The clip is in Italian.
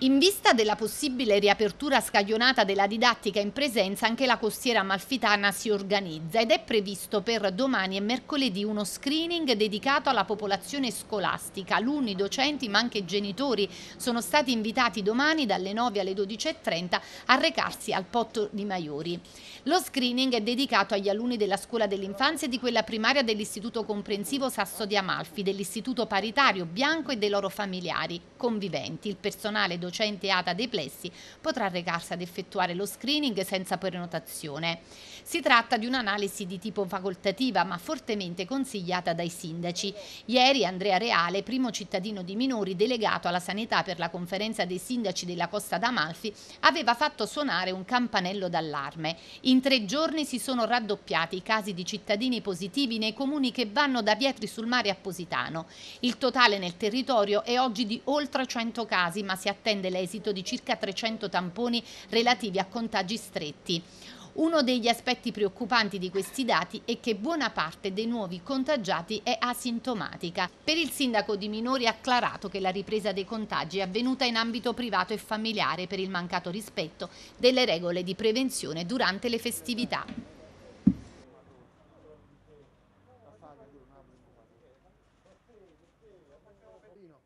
In vista della possibile riapertura scaglionata della didattica in presenza, anche la costiera malfitana si organizza ed è previsto per domani e mercoledì uno screening dedicato alla popolazione scolastica. Alunni, docenti ma anche genitori sono stati invitati domani dalle 9 alle 12.30 a recarsi al Potto di Maiori. Lo screening è dedicato agli alunni della scuola dell'infanzia e di quella primaria dell'istituto comprensivo Sasso di Amalfi, dell'istituto paritario Bianco e dei loro familiari conviventi. Il personale docente ATA dei plessi potrà recarsi ad effettuare lo screening senza prenotazione. Si tratta di un'analisi di tipo facoltativa ma fortemente consigliata dai sindaci. Ieri Andrea Reale, primo cittadino di minori delegato alla sanità per la conferenza dei sindaci della Costa d'Amalfi, aveva fatto suonare un campanello d'allarme. In tre giorni si sono raddoppiati i casi di cittadini positivi nei comuni che vanno da Pietri sul Mare a Positano. Il totale nel territorio è oggi di oltre 100 casi ma si attende attende l'esito di circa 300 tamponi relativi a contagi stretti. Uno degli aspetti preoccupanti di questi dati è che buona parte dei nuovi contagiati è asintomatica. Per il sindaco di Minori ha acclarato che la ripresa dei contagi è avvenuta in ambito privato e familiare per il mancato rispetto delle regole di prevenzione durante le festività. Thank you.